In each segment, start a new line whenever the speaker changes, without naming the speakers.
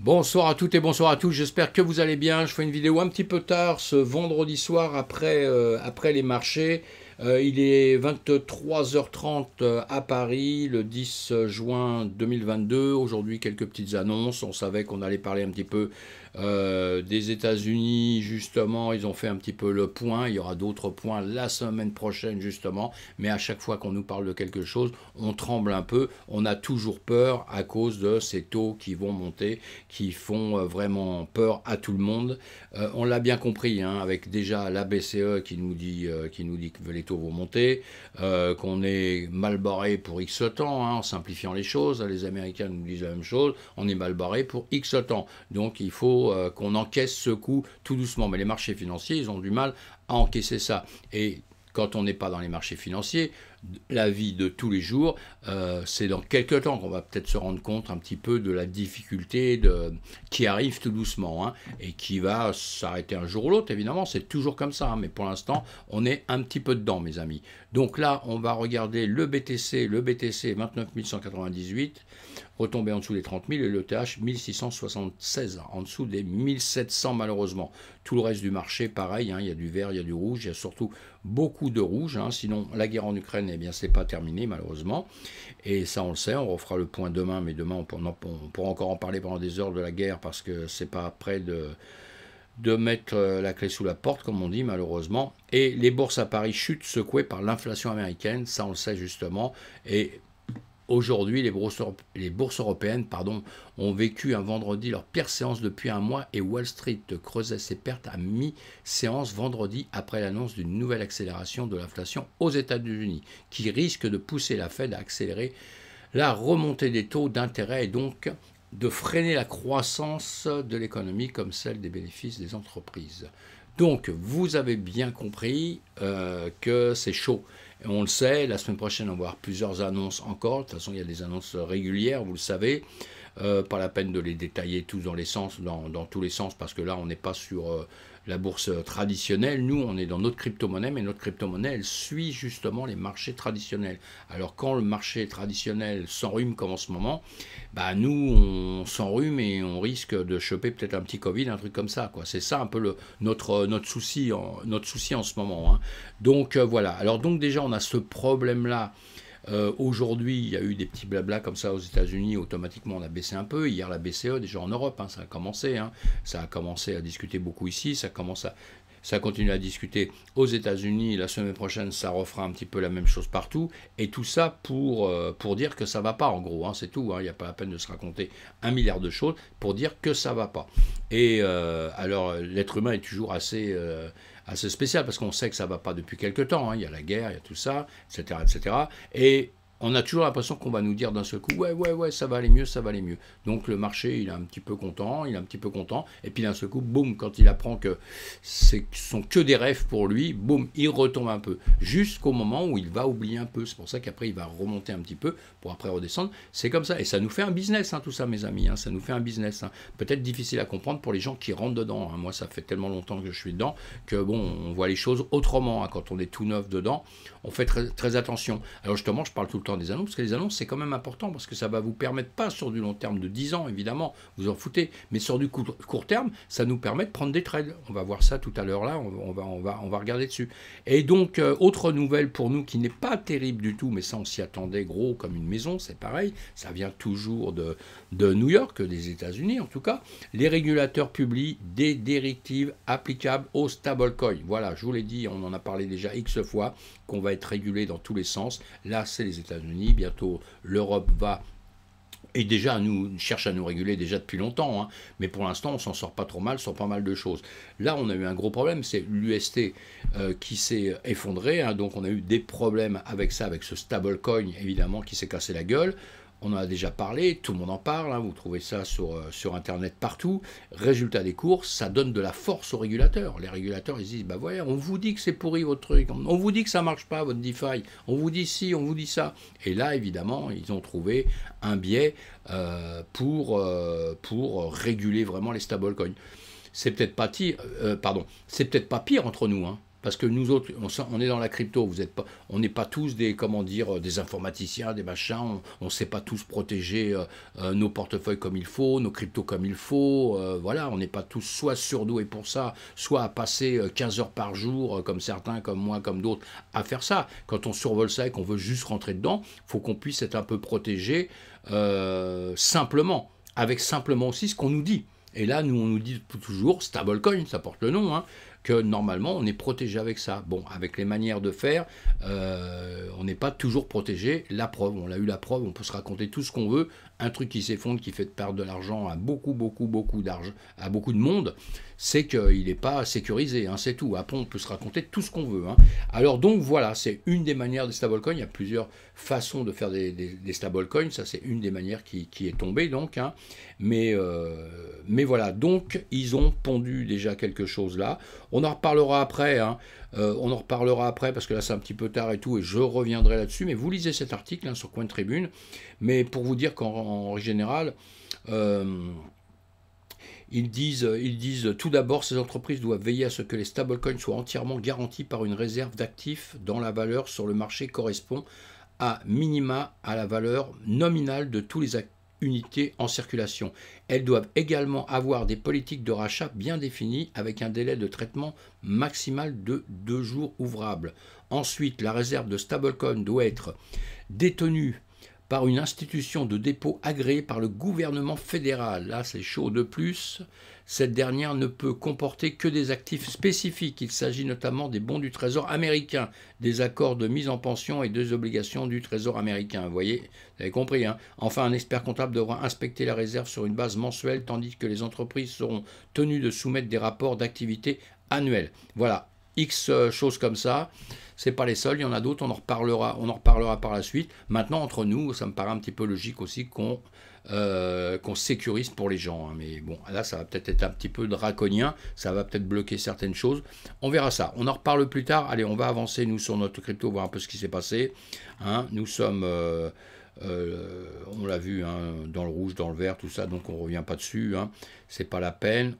Bonsoir à toutes et bonsoir à tous, j'espère que vous allez bien. Je fais une vidéo un petit peu tard ce vendredi soir après, euh, après les marchés. Euh, il est 23h30 euh, à Paris le 10 juin 2022. Aujourd'hui, quelques petites annonces. On savait qu'on allait parler un petit peu euh, des États-Unis, justement, ils ont fait un petit peu le point. Il y aura d'autres points la semaine prochaine, justement. Mais à chaque fois qu'on nous parle de quelque chose, on tremble un peu. On a toujours peur à cause de ces taux qui vont monter, qui font euh, vraiment peur à tout le monde. Euh, on l'a bien compris, hein, avec déjà la BCE qui nous dit, qui nous dit que les taux vont monter, qu'on est mal barré pour X temps, hein, en simplifiant les choses. Les Américains nous disent la même chose. On est mal barré pour X temps. Donc il faut euh, qu'on encaisse ce coup tout doucement. Mais les marchés financiers, ils ont du mal à encaisser ça. Et quand on n'est pas dans les marchés financiers, la vie de tous les jours, euh, c'est dans quelques temps qu'on va peut-être se rendre compte un petit peu de la difficulté qui arrive tout doucement hein, et qui va s'arrêter un jour ou l'autre, évidemment, c'est toujours comme ça, hein, mais pour l'instant, on est un petit peu dedans, mes amis. Donc là, on va regarder le BTC, le BTC 29198 retombé en dessous des 30 000 et le TH 1676, en dessous des 1700 malheureusement. Tout le reste du marché, pareil, hein, il y a du vert, il y a du rouge, il y a surtout beaucoup de rouge, hein. sinon la guerre en Ukraine, eh bien c'est pas terminé malheureusement, et ça on le sait, on refera le point demain, mais demain on, pourra encore en parler pendant des heures de la guerre parce que c'est pas près de de mettre euh, la clé sous la porte, comme on dit malheureusement. Et les bourses à Paris chutent secouées par l'inflation américaine, ça on le sait justement. Et Aujourd'hui, les, bourses, européennes ont vécu un vendredi leur pire séance depuis un mois et Wall Street creusait ses pertes à mi-séance vendredi après l'annonce d'une nouvelle accélération de l'inflation aux États-Unis, qui risque de pousser la Fed à accélérer la remontée des taux d'intérêt et donc de freiner la croissance de l'économie comme celle des bénéfices des entreprises. Donc, vous avez bien compris euh, que c'est chaud on le sait, la semaine prochaine, on va avoir plusieurs annonces encore. De toute façon, il y a des annonces régulières, vous le savez. Euh, pas la peine de les détailler tous dans, les sens, dans tous les sens, parce que là, on n'est pas sur euh, la bourse traditionnelle, nous, on est dans notre crypto-monnaie, mais notre crypto-monnaie, elle suit justement les marchés traditionnels. Alors quand le marché traditionnel s'enrhume comme en ce moment, bah nous, on s'enrhume et on risque de choper peut-être un petit Covid, un truc comme ça. Quoi. C'est ça un peu notre, euh, notre, souci en, notre souci en ce moment. Hein. Donc euh, voilà. Alors donc déjà, on a ce problème-là euh, aujourd'hui, il y a eu des petits blabla comme ça aux États-Unis, automatiquement on a baissé un peu. Hier, la BCE, déjà en Europe, hein, ça a commencé. Hein. Ça a commencé à discuter beaucoup ici, ça commence à, ça continue à discuter aux États-Unis. La semaine prochaine, ça refera un petit peu la même chose partout. Et tout ça pour, euh, pour dire que ça ne va pas, en gros. Hein, c'est tout. Il n'y a pas la peine de se raconter un milliard de choses pour dire que ça ne va pas. Et euh, alors, l'être humain est toujours assez assez spécial parce qu'on sait que ça ne va pas depuis quelques temps. Hein. Il y a la guerre, il y a tout ça, etc. etc. Et on a toujours l'impression qu'on va nous dire d'un seul coup, ouais, ouais, ouais, ça va aller mieux, ça va aller mieux. Donc le marché, il est un petit peu content, il est un petit peu content, et puis d'un seul coup, boum, quand il apprend que ce sont que des rêves pour lui, boum, il retombe un peu, jusqu'au moment où il va oublier un peu. C'est pour ça qu'après, il va remonter un petit peu pour après redescendre. C'est comme ça, et ça nous fait un business, hein, tout ça, mes amis, hein. ça nous fait un business. Hein. Peut-être difficile à comprendre pour les gens qui rentrent dedans. Moi, ça fait tellement longtemps que je suis dedans que bon, on voit les choses autrement. Quand on est tout neuf dedans, on fait très, attention. Alors justement, je parle tout le temps des annonces, parce que les annonces, c'est quand même important, parce que ça va vous permettre, pas sur du long terme de 10 ans, évidemment, vous en foutez, mais sur du court, terme, ça nous permet de prendre des trades. On va voir ça tout à l'heure là, on, va, on, va, on va regarder dessus. Et donc, euh, autre nouvelle pour nous qui n'est pas terrible du tout, mais ça, on s'y attendait gros comme une maison, c'est pareil, ça vient toujours de, de New York, des États-Unis en tout cas. Les régulateurs publient des directives applicables aux stablecoins. Voilà, je vous l'ai dit, on en a parlé déjà X fois, qu'on va être régulé dans tous les sens. Là, c'est les États-Unis bientôt l'Europe va et déjà nous cherche à nous réguler déjà depuis longtemps, hein, mais pour l'instant on s'en sort pas trop mal sur pas mal de choses. Là on a eu un gros problème, c'est l'UST euh, qui s'est effondré, hein, donc on a eu des problèmes avec ça, avec ce stablecoin évidemment qui s'est cassé la gueule on en a déjà parlé, tout le monde en parle, hein, vous trouvez ça sur, euh, sur Internet partout. Résultat des courses, ça donne de la force aux régulateurs. Les régulateurs, ils disent, bah voilà, on vous dit que c'est pourri votre truc, on vous dit que ça marche pas, votre DeFi, on vous dit ci, on vous dit ça. Et là, évidemment, ils ont trouvé un biais euh, pour, euh, pour réguler vraiment les stablecoins. C'est peut-être pas, pire, peut pas pire entre nous, hein parce que nous autres, on, est dans la crypto, vous êtes pas, on n'est pas tous des, comment dire, euh, des informaticiens, des machins, on ne sait pas tous protéger euh, euh, nos portefeuilles comme il faut, nos cryptos comme il faut, voilà, on n'est pas tous soit surdoués pour ça, soit à passer 15 heures par jour, comme certains, comme moi, comme d'autres, à faire ça. Quand on survole ça et qu'on veut juste rentrer dedans, faut qu'on puisse être un peu protégé simplement, avec simplement aussi ce qu'on nous dit. Et là, nous, on nous dit toujours stablecoin, ça porte le nom. Hein que normalement on est protégé avec ça. Bon, avec les manières de faire, euh, on n'est pas toujours protégé. La preuve, on l'a eu la preuve, on peut se raconter tout ce qu'on veut. Un truc qui s'effondre, qui fait perdre de l'argent à beaucoup, beaucoup, beaucoup d'argent, à beaucoup de monde, c'est qu'il n'est pas sécurisé, hein, c'est tout. Après, on peut se raconter tout ce qu'on veut. Hein. Alors donc voilà, c'est une des manières des stablecoins. Il y a plusieurs façons de faire des, stablecoins. Ça, c'est une des manières qui, est tombée donc. Hein. Mais, euh, mais voilà, donc ils ont pondu déjà quelque chose là. On en reparlera après. Euh, on en reparlera après parce que là c'est un petit peu tard et tout et je reviendrai là-dessus. Mais vous lisez cet article sur Coin Tribune. Mais pour vous dire qu'en général, euh, ils disent, ils disent tout d'abord, ces entreprises doivent veiller à ce que les stablecoins soient entièrement garantis par une réserve d'actifs dont la valeur sur le marché correspond à minima à la valeur nominale de tous les unités en circulation. Elles doivent également avoir des politiques de rachat bien définies avec un délai de traitement maximal de deux jours ouvrables. Ensuite, la réserve de stablecoin doit être détenue par une institution de dépôt agréée par le gouvernement fédéral. Là, c'est chaud de plus. Cette dernière ne peut comporter que des actifs spécifiques. Il s'agit notamment des bons du Trésor américain, des accords de mise en pension et des obligations du Trésor américain. Vous voyez, vous avez compris. Hein. enfin, un expert comptable devra inspecter la réserve sur une base mensuelle, tandis que les entreprises seront tenues de soumettre des rapports d'activité annuels. Voilà, X euh, choses comme ça. C'est pas les seuls, il y en a d'autres, on en reparlera, on en reparlera par la suite. Maintenant, entre nous, ça me paraît un petit peu logique aussi qu'on euh, sécurise pour les gens. Hein. Mais bon, là, ça va peut-être être un petit peu draconien, ça va peut-être bloquer certaines choses. On verra ça. On en reparle plus tard. Allez, on va avancer, nous, sur notre crypto, voir un peu ce qui s'est passé. Hein. Nous sommes... Euh, euh, on l'a vu hein, dans le rouge, dans le vert, tout ça, donc on revient pas dessus. Hein. C'est pas la peine.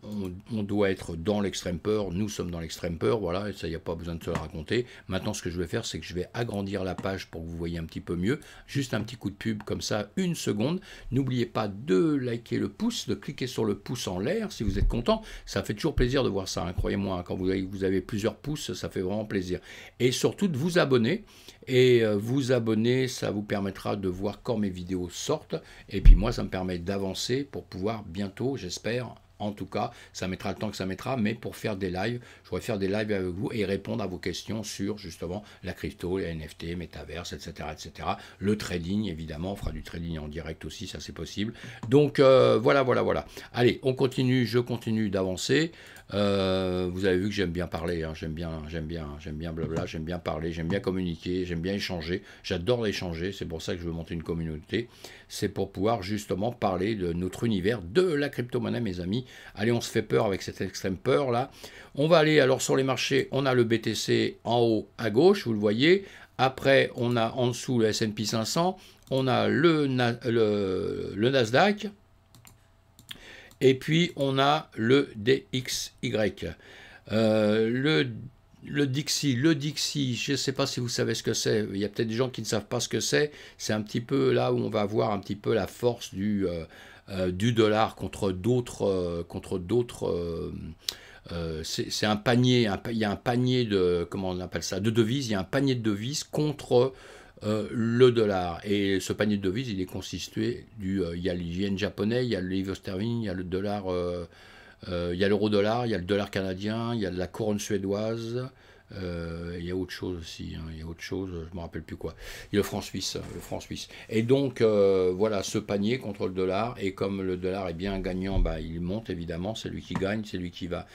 On, doit être dans l'extrême peur. Nous sommes dans l'extrême peur, voilà, et ça, il n'y a pas besoin de se le raconter. Maintenant, ce que je vais faire, c'est que je vais agrandir la page pour que vous voyez un petit peu mieux. Juste un petit coup de pub comme ça, une seconde. N'oubliez pas de liker le pouce, de cliquer sur le pouce en l'air si vous êtes content. Ça fait toujours plaisir de voir ça, hein. croyez-moi. quand vous vous avez plusieurs pouces, ça fait vraiment plaisir. Et surtout de vous abonner et euh, vous abonner, ça vous permettra de voir quand mes vidéos sortent. Et puis moi, ça me permet d'avancer pour pouvoir bientôt, j'espère, en tout cas, ça mettra le temps que ça mettra, mais pour faire des lives, je voudrais faire des lives avec vous et répondre à vos questions sur justement la crypto, les NFT, Metaverse, etc., etc. Le trading, évidemment, on fera du trading en direct aussi, ça c'est possible. Donc euh, voilà, voilà, voilà. Allez, on continue, je continue d'avancer. Euh, vous avez vu que j'aime bien parler, hein. j'aime bien, j'aime bien, j'aime bien blabla, j'aime bien parler, j'aime bien communiquer, j'aime bien échanger. J'adore échanger, c'est pour ça que je veux monter une communauté. C'est pour pouvoir justement parler de notre univers de la crypto-monnaie, mes amis. Allez, on se fait peur avec cette extrême peur là. On va aller alors sur les marchés, on a le BTC en haut à gauche, vous le voyez. Après, on a en dessous le S&P 500, on a le, Nasdaq, et puis on a le DXY. Euh, le, le Dixie, le Dixie, je ne sais pas si vous savez ce que c'est, il y a peut-être des gens qui ne savent pas ce que c'est, c'est un petit peu là où on va voir un petit peu la force du, euh, euh, du dollar contre d'autres euh, contre d'autres euh, c'est un panier, il y a un panier de, comment on appelle ça, de devises, il y a un panier de devises contre le dollar. Et ce panier de devises, il est constitué du, il y a le yen japonais, il y a le livre sterling, il y a le dollar, il y a l'euro dollar, il y a le dollar canadien, il y a la couronne suédoise, euh, il y a autre chose aussi, hein, il y a autre chose, je ne me rappelle plus quoi. le franc suisse, le franc suisse. Et donc euh, voilà, ce panier contre le dollar, et comme le dollar est bien gagnant, bah, il monte évidemment, c'est lui qui gagne, c'est lui qui va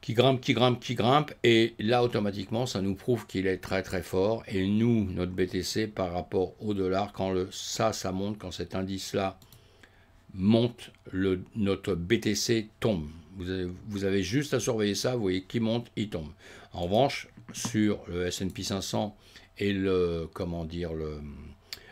qui grimpe, qui grimpe, qui grimpe, et là automatiquement ça nous prouve qu'il est très très fort, et nous, notre BTC par rapport au dollar, quand le, ça, ça monte, quand cet indice-là monte, le, notre BTC tombe. Vous avez, vous avez, juste à surveiller ça, vous voyez qui monte, il tombe. En revanche, sur le S&P 500 et le comment dire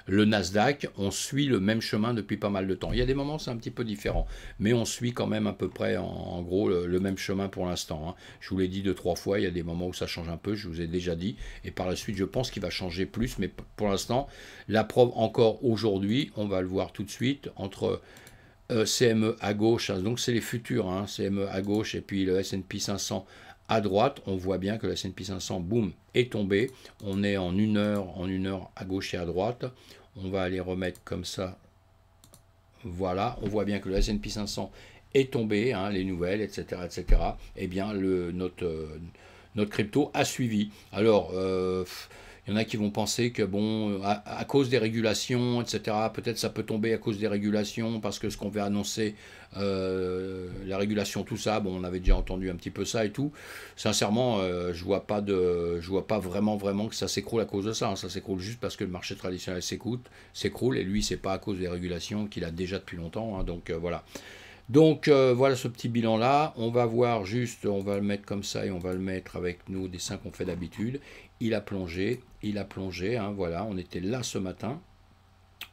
le Nasdaq, on suit le même chemin depuis pas mal de temps. Il y a des moments c'est un petit peu différent, mais on suit quand même à peu près en, gros le, même chemin pour l'instant. Hein. Je vous l'ai dit deux trois fois, il y a des moments où ça change un peu, je vous ai déjà dit, et par la suite je pense qu'il va changer plus, mais pour l'instant la preuve encore aujourd'hui, on va le voir tout de suite entre euh, CME à gauche, hein. donc c'est les futurs, hein, CME à gauche et puis le S&P 500 à droite, on voit bien que la S&P 500, boum, est tombée. On est en une heure, en une heure à gauche et à droite. On va aller remettre comme ça. Voilà, on voit bien que la S&P 500 est tombée, hein, les nouvelles, etc., etc. Eh bien, le, notre, euh, notre crypto a suivi. Alors, euh, il y en a qui vont penser que, bon, euh, à, cause des régulations, etc., peut-être ça peut tomber à cause des régulations, parce que ce qu'on va annoncer, euh, la régulation, tout ça, bon, on avait déjà entendu un petit peu ça et tout. Sincèrement, euh, je vois pas vois pas vraiment, vraiment que ça s'écroule à cause de ça. Hein. Ça s'écroule juste parce que le marché traditionnel s'écoute s'écroule, et lui, c'est pas à cause des régulations qu'il a déjà depuis longtemps. Hein. donc voilà. Donc voilà ce petit bilan là. On va voir juste, on va le mettre comme ça et on va le mettre avec nos dessins qu'on fait d'habitude il a plongé, il a plongé, hein, voilà, on était là ce matin,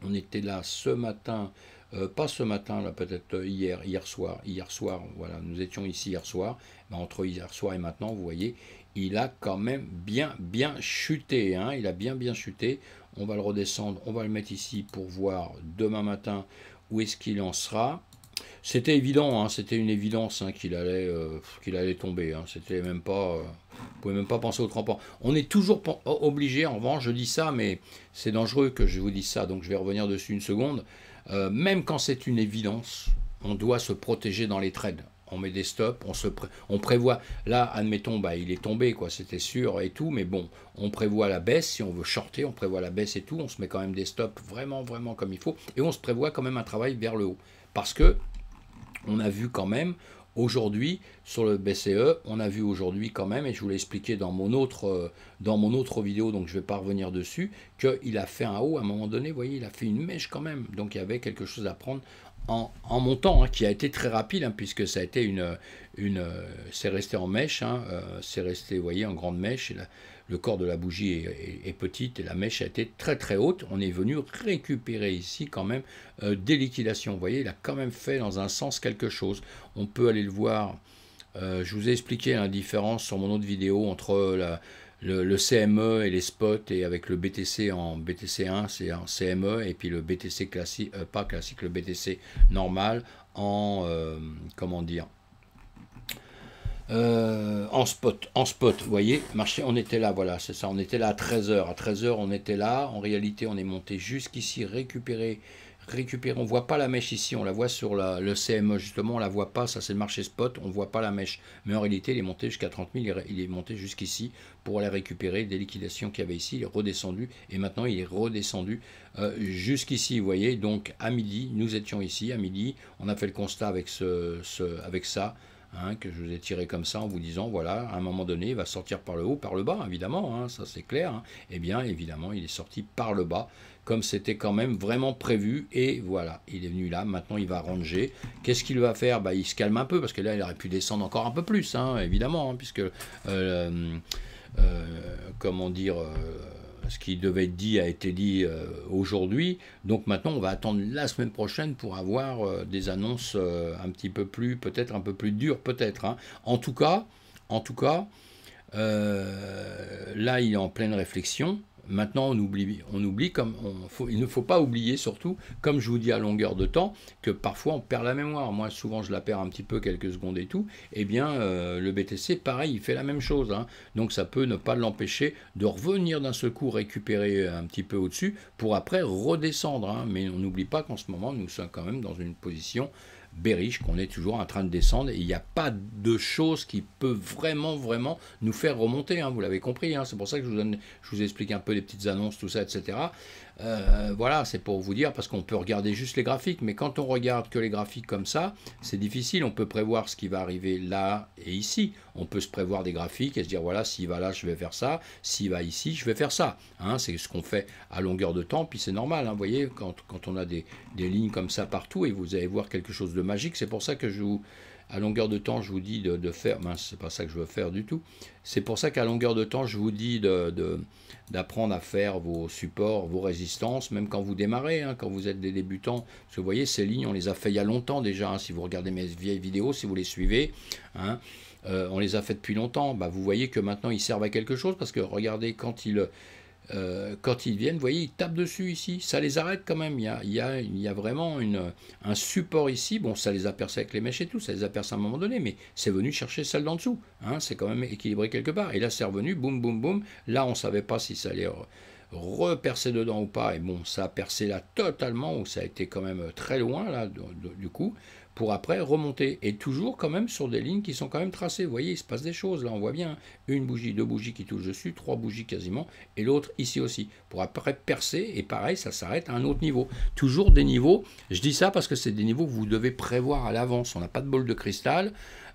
on était là ce matin, euh, pas ce matin, là peut-être euh, hier, hier soir, hier soir, voilà, nous étions ici hier soir, entre hier soir et maintenant, vous voyez, il a quand même bien, bien chuté, hein, il a bien, bien chuté, on va le redescendre, on va le mettre ici pour voir demain matin où est-ce qu'il en sera, c'était évident, hein, c'était une évidence hein, euh, qu'il allait, tomber. Hein, c'était même pas, euh, même pas penser au trempant. On est toujours obligé, en revanche, je dis ça, mais c'est dangereux que je vous dise ça, donc je vais revenir dessus une seconde. Euh, même quand c'est une évidence, on doit se protéger dans les trades. On met des stops, on, on prévoit. Là, admettons, bah, il est tombé, quoi, c'était sûr et tout, mais bon, on prévoit la baisse. Si on veut shorter, on prévoit la baisse et tout. On se met quand même des stops vraiment, vraiment comme il faut. Et on se prévoit quand même un travail vers le haut. Parce que on a vu quand même aujourd'hui sur le BCE, on a vu aujourd'hui quand même, et je vous l'ai expliqué dans mon autre, euh, dans mon autre vidéo, donc je ne vais pas revenir dessus, qu'il a fait un haut à un moment donné, vous voyez, il a fait une mèche quand même. Donc il y avait quelque chose à prendre en, montant, hein, qui a été très rapide, hein, puisque ça a été une. une euh, c'est resté en mèche, hein, euh, c'est resté, vous voyez, en grande mèche le corps de la bougie est, est, petite et la mèche a été très très haute. On est venu récupérer ici quand même euh, des liquidations. Vous voyez, il a quand même fait dans un sens quelque chose. On peut aller le voir. Euh, je vous ai expliqué la hein, différence sur mon autre vidéo entre le, CME e et les spots et avec le BTC en BTC1, c'est en CME et puis le BTC classique, euh, pas classique, le BTC normal en, comment dire, euh, en spot, en spot, vous voyez, marché, on était là, voilà, c'est ça, on était là à 13h, à 13h on était là, en réalité on est monté jusqu'ici, récupéré, récupéré, on voit pas la mèche ici, on la voit sur le CME justement, on la voit pas, ça c'est le marché spot, on voit pas la mèche, mais en réalité il est monté jusqu'à 30 000, il est monté jusqu'ici pour aller récupérer des liquidations qu'il y avait ici, il est redescendu, et maintenant il est redescendu euh, jusqu'ici, vous voyez, donc à midi, nous étions ici, à midi, on a fait le constat avec, ce avec ça, Hein, que je vous ai tiré comme ça en vous disant, voilà, à un moment donné, il va sortir par le haut, par le bas, évidemment, hein, ça c'est clair, et hein. eh bien évidemment, il est sorti par le bas, comme c'était quand même vraiment prévu, et voilà, il est venu là, maintenant il va ranger, qu'est-ce qu'il va faire bah, Il se calme un peu, parce que là, il aurait pu descendre encore un peu plus, évidemment, puisque, euh, euh, euh, comment dire ce qui devait être dit a été dit euh, aujourd'hui. Donc maintenant, on va attendre la semaine prochaine pour avoir euh, des annonces euh, un petit peu plus, peut-être un peu plus dures, peut-être. Hein. En tout cas, en tout cas, là, il est en pleine réflexion. Maintenant, on oublie, on oublie comme il ne faut pas oublier surtout, comme je vous dis à longueur de temps, que parfois on perd la mémoire. Moi, souvent, je la perds un petit peu, quelques secondes et tout. Eh bien, euh, le BTC, pareil, il fait la même chose. Hein. Donc, ça peut ne pas l'empêcher de revenir d'un secours, récupérer un petit peu au-dessus, pour après redescendre. Hein. Mais on n'oublie pas qu'en ce moment, nous sommes quand même dans une position Bériche qu'on est toujours en train de descendre. et Il n'y a pas de chose qui peut vraiment, vraiment nous faire remonter. Hein. vous l'avez compris. Hein. c'est pour ça que je vous, donne, je vous explique un peu les petites annonces, tout ça, etc. Euh, voilà, c'est pour vous dire, parce qu'on peut regarder juste les graphiques, mais quand on regarde que les graphiques comme ça, c'est difficile. On peut prévoir ce qui va arriver là et ici. On peut se prévoir des graphiques et se dire, voilà, s'il va là, je vais faire ça. S'il va ici, je vais faire ça. Hein, c'est ce qu'on fait à longueur de temps, puis c'est normal. Hein. Vous voyez, quand, on a des lignes comme ça partout, et vous allez voir quelque chose de magique, c'est pour ça que je vous à longueur de temps, je vous dis de, faire, c'est pas ça que je veux faire du tout. C'est pour ça qu'à longueur de temps, je vous dis d'apprendre de, d'apprendre à faire vos supports, vos résistances, même quand vous démarrez, hein, quand vous êtes des débutants. Parce que vous voyez, ces lignes, on les a fait il y a longtemps déjà. Hein, si vous regardez mes vieilles vidéos, si vous les suivez, hein, euh, on les a fait depuis longtemps. Bah, vous voyez que maintenant, ils servent à quelque chose parce que regardez, quand ils euh, quand ils viennent, vous voyez, ils tapent dessus ici. Ça les arrête quand même. Il y a, vraiment un support ici. Bon, ça les a percés avec les mèches et tout, ça les a percés à un moment donné, mais c'est venu chercher celle d'en dessous. Hein. c'est quand même équilibré quelque part. Et là, c'est revenu, boum, boum, boum. Là, on ne savait pas si ça allait repercer dedans ou pas. Et bon, ça a percé là totalement, ou ça a été quand même très loin, là, du coup pour après remonter. Et toujours quand même sur des lignes qui sont quand même tracées. Vous voyez, il se passe des choses. Là, on voit bien hein. une bougie, deux bougies qui touchent dessus, trois bougies quasiment, et l'autre ici aussi. Pour après percer, et pareil, ça s'arrête à un autre niveau. Toujours des niveaux, je dis ça parce que c'est des niveaux que vous devez prévoir à l'avance. On n'a pas de bol de cristal.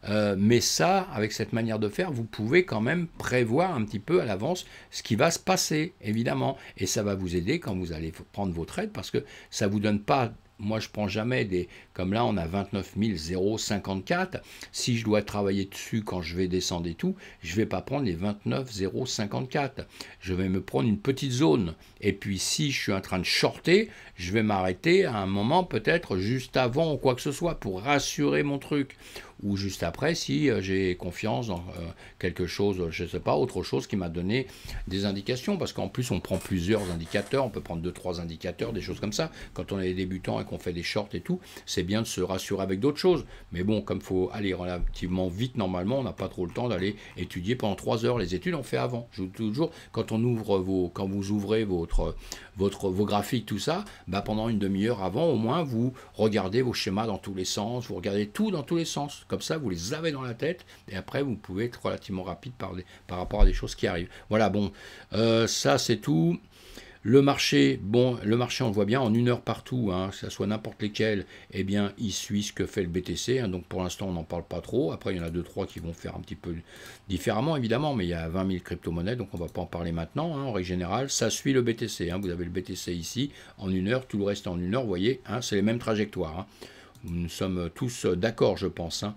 Euh, mais ça, avec cette manière de faire, vous pouvez quand même prévoir un petit peu à l'avance ce qui va se passer, évidemment. Et ça va vous aider quand vous allez prendre vos trades parce que ça ne vous donne pas moi, je prends jamais des. Comme là, on a 29 054. Si je dois travailler dessus quand je vais descendre et tout, je vais pas prendre les 29 054. Je vais me prendre une petite zone. Et puis, si je suis en train de shorter, je vais m'arrêter à un moment, peut-être juste avant ou quoi que ce soit, pour rassurer mon truc ou juste après si euh, j'ai confiance dans euh, quelque chose, euh, je ne sais pas, autre chose qui m'a donné des indications. Parce qu'en plus, on prend plusieurs indicateurs, on peut prendre deux, trois indicateurs, des choses comme ça. Quand on est débutant et qu'on fait des shorts et tout, c'est bien de se rassurer avec d'autres choses. Mais bon, comme il faut aller relativement vite, normalement, on n'a pas trop le temps d'aller étudier pendant trois heures. Les études, on fait avant. Je toujours, quand on ouvre vos, quand vous ouvrez votre, votre, vos graphiques, tout ça, bah pendant une demi-heure avant, au moins, vous regardez vos schémas dans tous les sens, vous regardez tout dans tous les sens. Comme ça, vous les avez dans la tête et après, vous pouvez être relativement rapide par, par rapport à des choses qui arrivent. Voilà, bon, euh, ça c'est tout. Le marché, bon, le marché, on le voit bien, en une heure partout, hein, que ce soit n'importe lesquels, eh bien, il suit ce que fait le BTC. Hein, donc, pour l'instant, on n'en parle pas trop. Après, il y en a deux, trois qui vont faire un petit peu différemment, évidemment, mais il y a 20 000 crypto-monnaies, donc on ne va pas en parler maintenant. Hein, en règle générale, ça suit le BTC. vous avez le BTC ici, en une heure, tout le reste en une heure, vous voyez, c'est les mêmes trajectoires. Nous sommes tous d'accord, je pense. Hein.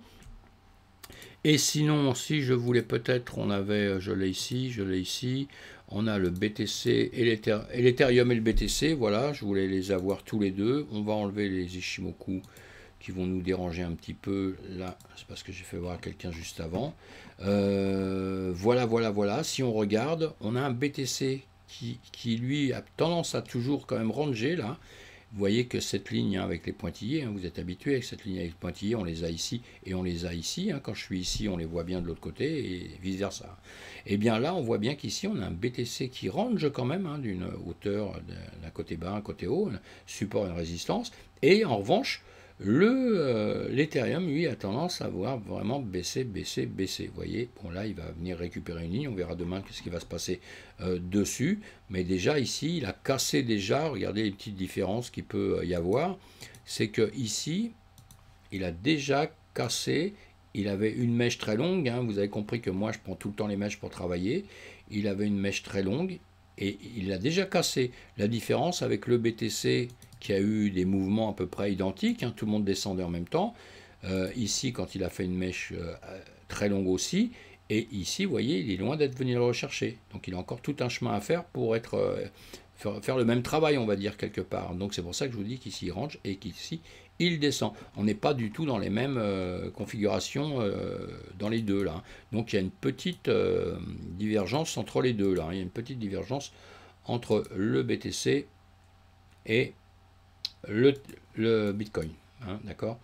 Et sinon, si je voulais peut-être, on avait, euh, je l'ai ici, je l'ai ici, on a le BTC et l'Ethereum et le BTC, voilà, je voulais les avoir tous les deux. On va enlever les Ishimoku qui vont nous déranger un petit peu là, c'est parce que j'ai fait voir quelqu'un juste avant. Euh, voilà, voilà, voilà, si on regarde, on a un BTC qui, qui lui a tendance à toujours quand même ranger là, vous voyez que cette ligne avec les pointillés, hein, vous êtes habitué avec cette ligne avec les pointillés, on les a ici et on les a ici. Hein. quand je suis ici, on les voit bien de l'autre côté et vice-versa. Et eh bien là, on voit bien qu'ici, on a un BTC qui range quand même hein, d'une hauteur d'un côté bas, un côté haut, support et une résistance. Et en revanche, le euh, l'Ethereum, lui, a tendance à voir vraiment baisser, baisser, baisser. Vous voyez, bon là, il va venir récupérer une ligne. On verra demain ce qui va se passer euh, dessus. Mais déjà ici, il a cassé déjà. Regardez les petites différences qu'il peut euh, y avoir. C'est que ici, il a déjà cassé. Il avait une mèche très longue. Hein. Vous avez compris que moi, je prends tout le temps les mèches pour travailler. Il avait une mèche très longue et il a déjà cassé. La différence avec le BTC qui a eu des mouvements à peu près identiques, hein, tout le monde descendait en même temps. Euh, ici, quand il a fait une mèche euh, très longue aussi, et ici, vous voyez, il est loin d'être venu le rechercher. Donc il a encore tout un chemin à faire pour être, euh, faire, le même travail, on va dire, quelque part. Donc c'est pour ça que je vous dis qu'ici, il range et qu'ici, il descend. On n'est pas du tout dans les mêmes configurations dans les deux, là. Hein. Donc il y a une petite divergence entre les deux, là. Hein. Il y a une petite divergence entre le BTC et le, le Bitcoin. Hein, d'accord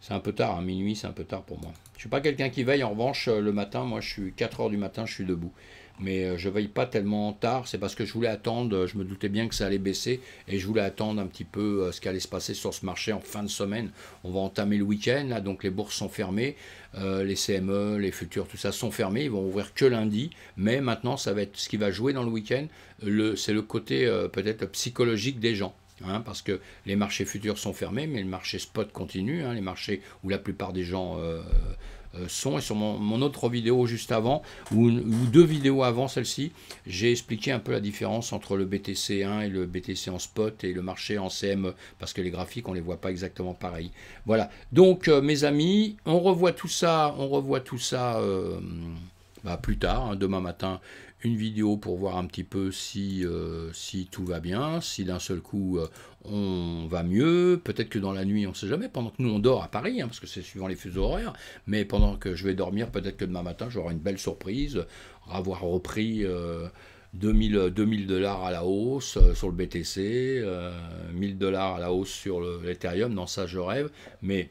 C'est un peu tard, à hein, minuit, c'est un peu tard pour moi. Je ne suis pas quelqu'un qui veille, en revanche, euh, le matin, moi je suis 4 heures du matin, je suis debout. Mais euh, je veille pas tellement tard, c'est parce que je voulais attendre, euh, je me doutais bien que ça allait baisser, et je voulais attendre un petit peu ce qui allait se passer sur ce marché en fin de semaine. On va entamer le week-end, donc les bourses sont fermées, les CME, les futurs, tout ça sont fermés, ils vont ouvrir que lundi, mais maintenant ça va être ce qui va jouer dans le week-end, c'est le côté peut-être psychologique des gens. Hein, parce que les marchés futurs sont fermés, mais le marché spot continue, hein, les marchés où la plupart des gens euh, euh, sont. Et sur mon, autre vidéo juste avant, ou, deux vidéos avant celle-ci, j'ai expliqué un peu la différence entre le BTC1 et le BTC en spot et le marché en CME, parce que les graphiques, on ne les voit pas exactement pareil. Voilà, donc euh, mes amis, on revoit tout ça, on revoit tout ça. Bah, plus tard, hein, demain matin, une vidéo pour voir un petit peu si, euh, si tout va bien, si d'un seul coup euh, on va mieux, peut-être que dans la nuit, on ne sait jamais, pendant que nous on dort à Paris, hein, parce que c'est suivant les fuseaux horaires, mais pendant que je vais dormir, peut-être que demain matin j'aurai une belle surprise, avoir repris... 2000 euh, dollars à la hausse sur le BTC, 1000 dollars à la hausse sur l'Ethereum, dans non ça je rêve, mais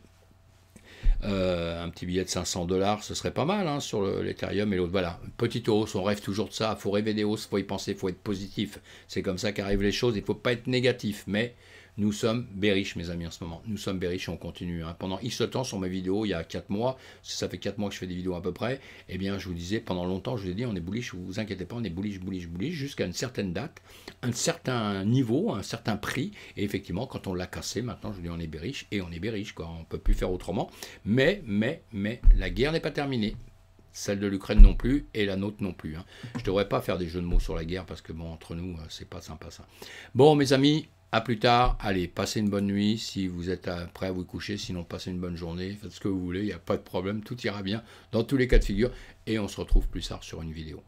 euh, un petit billet de 500 dollars, ce serait pas mal hein, sur l'Ethereum et l'autre. Voilà, petite hausse, on rêve toujours de ça. il faut rêver des hausses, il faut y penser, il faut être positif. C'est comme ça qu'arrivent les choses. Il ne faut pas être négatif, mais nous sommes bériches, mes amis, en ce moment. Nous sommes bériches et on continue. Hein. Pendant X temps sur ma vidéo, il y a 4 mois, ça fait 4 mois que je fais des vidéos à peu près, eh bien, je vous disais, pendant longtemps, je vous ai dit, on est bullish, vous vous inquiétez pas, on est bullish, bullish, bullish, jusqu'à une certaine date, un certain niveau, un certain prix. Et effectivement, quand on l'a cassé, maintenant, je vous dis, on est bériches et on est bériches, quoi. On peut plus faire autrement. Mais, mais, mais, la guerre n'est pas terminée celle de l'Ukraine non plus, et la nôtre non plus. Hein. Je ne devrais pas faire des jeux de mots sur la guerre, parce que bon, entre nous, euh, c'est pas sympa ça. Bon, mes amis, à plus tard, allez, passez une bonne nuit si vous êtes euh, prêt à vous coucher, sinon passez une bonne journée, faites ce que vous voulez, il n'y a pas de problème, tout ira bien dans tous les cas de figure et on se retrouve plus tard sur une vidéo.